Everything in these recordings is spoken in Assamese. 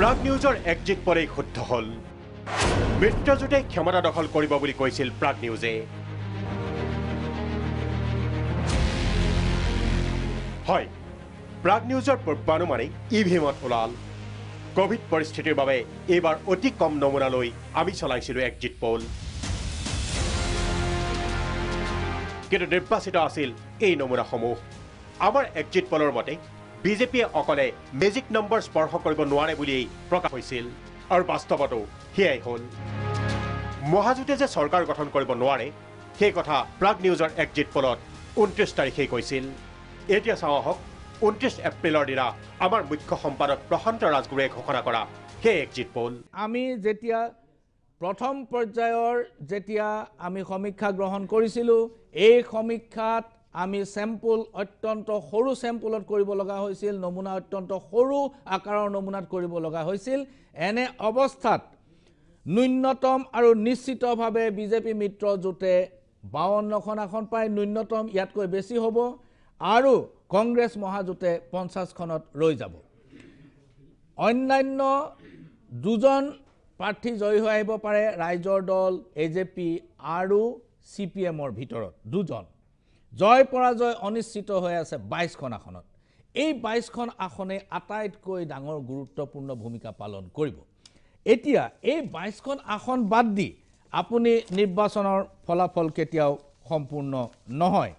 প্ৰাগ নিউজৰ একজিট পৰেই শুদ্ধ হ'ল মিত্ৰজোঁটে ক্ষমতা দখল কৰিব বুলি কৈছিল প্ৰাগ নিউজে হয় প্ৰাগ নিউজৰ পূৰ্বানুমানে ই ভি এমত ওলাল কভিড পৰিস্থিতিৰ বাবে এইবাৰ অতি কম নমুনা লৈ আমি চলাইছিলোঁ এক্সিট পল কিন্তু নিৰ্বাচিত আছিল এই নমুনাসমূহ আমাৰ একজিট পলৰ মতে বিজেপিয়ে অকলে মেজিক নম্বৰ স্পৰ্শ কৰিব নোৱাৰে বুলিয়েই প্ৰকাশ হৈছিল আৰু বাস্তৱতো সেয়াই হ'ল মহাজোঁটে যে চৰকাৰ গঠন কৰিব নোৱাৰে সেই কথা প্ৰাগ নিউজৰ এক্সিট পলত ঊনত্ৰিছ তাৰিখেই কৈছিল এতিয়া চাওঁ আহক ঊনত্ৰিছ এপ্ৰিলৰ দিনা আমাৰ মুখ্য সম্পাদক প্ৰশান্ত ৰাজগুৰুৱে ঘোষণা কৰা সেই এক্সিট পল আমি যেতিয়া প্ৰথম পৰ্যায়ৰ যেতিয়া আমি সমীক্ষা গ্ৰহণ কৰিছিলোঁ এই সমীক্ষাত আমি চেম্পুল অত্যন্ত সৰু চেম্পুলত কৰিব লগা হৈছিল নমুনা অত্যন্ত সৰু আকাৰৰ নমুনাত কৰিব লগা হৈছিল এনে অৱস্থাত ন্যূনতম আৰু নিশ্চিতভাৱে বিজেপি মিত্ৰজোঁটে বাৱন্নখন আসন পায় ন্যূনতম ইয়াতকৈ বেছি হ'ব আৰু কংগ্ৰেছ মহাজোঁটে পঞ্চাছখনত ৰৈ যাব অন্যান্য দুজন প্ৰাৰ্থী জয়ী হৈ আহিব পাৰে ৰাইজৰ দল এ জে পি আৰু চি পি এমৰ ভিতৰত দুজন জয় পৰাজয় অনিশ্চিত হৈ আছে বাইছখন আসনত এই বাইছখন আসনে আটাইতকৈ ডাঙৰ গুৰুত্বপূৰ্ণ ভূমিকা পালন কৰিব এতিয়া এই বাইছখন আসন বাদ দি আপুনি নিৰ্বাচনৰ ফলাফল কেতিয়াও সম্পূৰ্ণ নহয়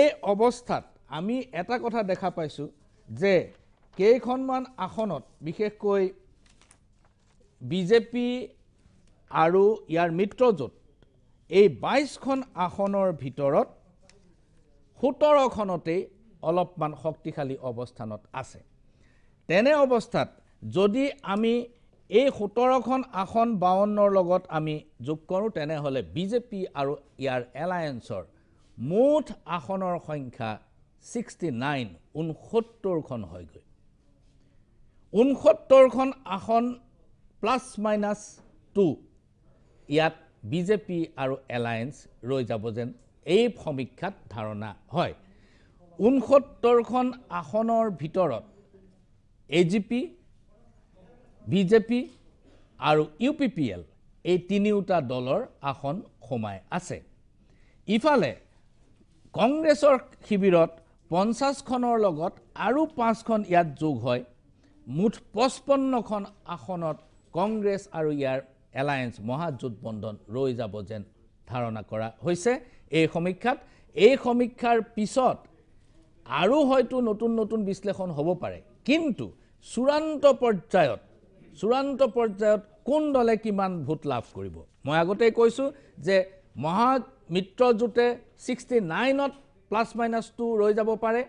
এই অৱস্থাত আমি এটা কথা দেখা পাইছোঁ যে কেইখনমান আসনত বিশেষকৈ বিজেপি আৰু ইয়াৰ মিত্ৰজোঁট এই বাইছখন আসনৰ ভিতৰত সোতৰখনতেই অলপমান শক্তিশালী অৱস্থানত আছে তেনে অৱস্থাত যদি আমি এই সোতৰখন আসন বাৱন্নৰ লগত আমি যোগ কৰোঁ তেনেহ'লে বিজেপি আৰু ইয়াৰ এলায়েন্সৰ মুঠ আসনৰ সংখ্যা ছিক্সটি নাইন ঊনসত্তৰখন হয়গৈ ঊনসত্তৰখন আসন প্লাছ মাইনাছ টু ইয়াত বিজেপি আৰু এলায়েন্স ৰৈ যাব যেন এই সমীক্ষাত ধাৰণা হয় ঊনসত্তৰখন আসনৰ ভিতৰত A G P B J P আৰু ইউ পি পি এল এই তিনিওটা দলৰ আসন সোমাই আছে ইফালে কংগ্ৰেছৰ শিবিৰত পঞ্চাছখনৰ লগত আৰু পাঁচখন ইয়াত যোগ হয় মুঠ পঁচপন্নখন আসনত কংগ্ৰেছ আৰু ইয়াৰ এলায়েঞ্চ মহাজোঁট বন্ধন ৰৈ যাব যেন ধাৰণা কৰা হৈছে এই সমীক্ষাত এই সমীক্ষাৰ পিছত আৰু হয়তো নতুন নতুন বিশ্লেষণ হ'ব পাৰে কিন্তু চূড়ান্ত পৰ্যায়ত চূড়ান্ত পৰ্যায়ত কোন দলে কিমান ভোট লাভ কৰিব মই আগতেই কৈছোঁ যে মহামিত্ৰজোঁটে ছিক্সটি নাইনত প্লাছ মাইনাছ টু ৰৈ যাব পাৰে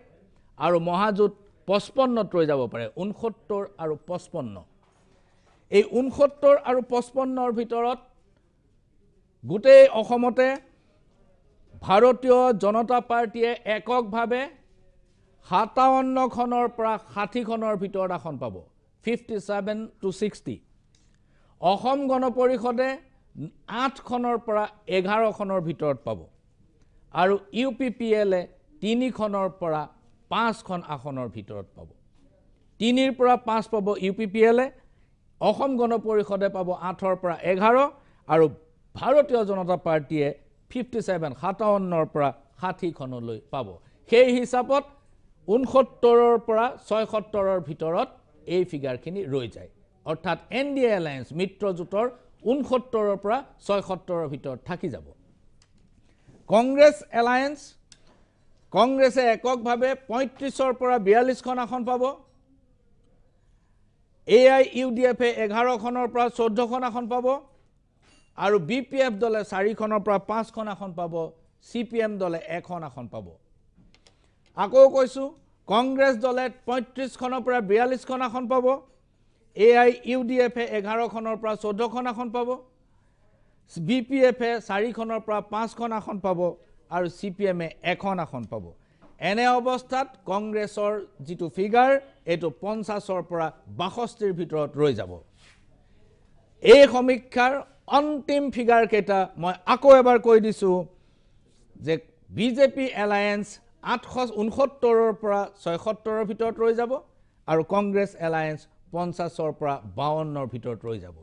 আৰু মহাজোঁট পঁচপন্নত ৰৈ যাব পাৰে ঊনসত্তৰ আৰু পঁচপন্ন এই ঊনসত্তৰ আৰু পঁচপন্নৰ ভিতৰত গোটেই অসমতে ভাৰতীয় জনতা পাৰ্টীয়ে এককভাৱে সাতাৱন্নখনৰ পৰা ষাঠিখনৰ ভিতৰত আসন পাব ফিফটি ছেভেন টু ছিক্সটি অসম গণ পৰিষদে আঠখনৰ পৰা এঘাৰখনৰ ভিতৰত পাব আৰু ইউ পি পি এলে তিনিখনৰ পৰা পাঁচখন আসনৰ ভিতৰত পাব তিনিৰ পৰা পাঁচ পাব ইউ পি পি এলে অসম গণ পৰিষদে পাব আঠৰ পৰা এঘাৰ আৰু ভাৰতীয় জনতা পাৰ্টীয়ে ফিফটি ছেভেন সাতাৱন্নৰ পৰা ষাঠিখনলৈ পাব সেই হিচাপত ঊনসত্তৰৰ পৰা ছয়সত্তৰৰ ভিতৰত এই ফিগাৰখিনি ৰৈ যায় অৰ্থাৎ এন ডি এলায়েন্স মিত্ৰজোঁটৰ ঊনসত্তৰৰ পৰা ছয়সত্তৰৰ ভিতৰত থাকি যাব কংগ্ৰেছ এলায়েন্স কংগ্ৰেছে এককভাৱে পঁয়ত্ৰিছৰ পৰা বিয়াল্লিছখন আসন পাব এ আই ইউ ডি এফে এঘাৰখনৰ পৰা চৈধ্যখন আসন পাব আৰু বি পি এফ দলে চাৰিখনৰ পৰা পাঁচখন আসন পাব চি পি এম দলে এখন আসন পাব আকৌ কৈছোঁ কংগ্ৰেছ দলে পঁয়ত্ৰিছখনৰ পৰা বিয়াল্লিছখন আসন পাব এ আই ইউ ডি এফে এঘাৰখনৰ পৰা চৈধ্যখন আসন পাব বি পি এফে চাৰিখনৰ পৰা পাঁচখন আসন পাব আৰু চি পি এমে এখন আসন পাব এনে অৱস্থাত কংগ্ৰেছৰ যিটো ফিগাৰ এইটো পঞ্চাছৰ পৰা বাষষ্ঠিৰ ভিতৰত ৰৈ যাব এই সমীক্ষাৰ অন্তিম ফিগাৰকেইটা মই আকৌ এবাৰ কৈ দিছোঁ যে বি জে পি এলায়েন্স আঠশ ঊনসত্তৰৰ পৰা ছয়সত্তৰৰ ভিতৰত ৰৈ যাব আৰু কংগ্ৰেছ এলায়েন্স পঞ্চাছৰ পৰা বাৱন্নৰ ভিতৰত ৰৈ যাব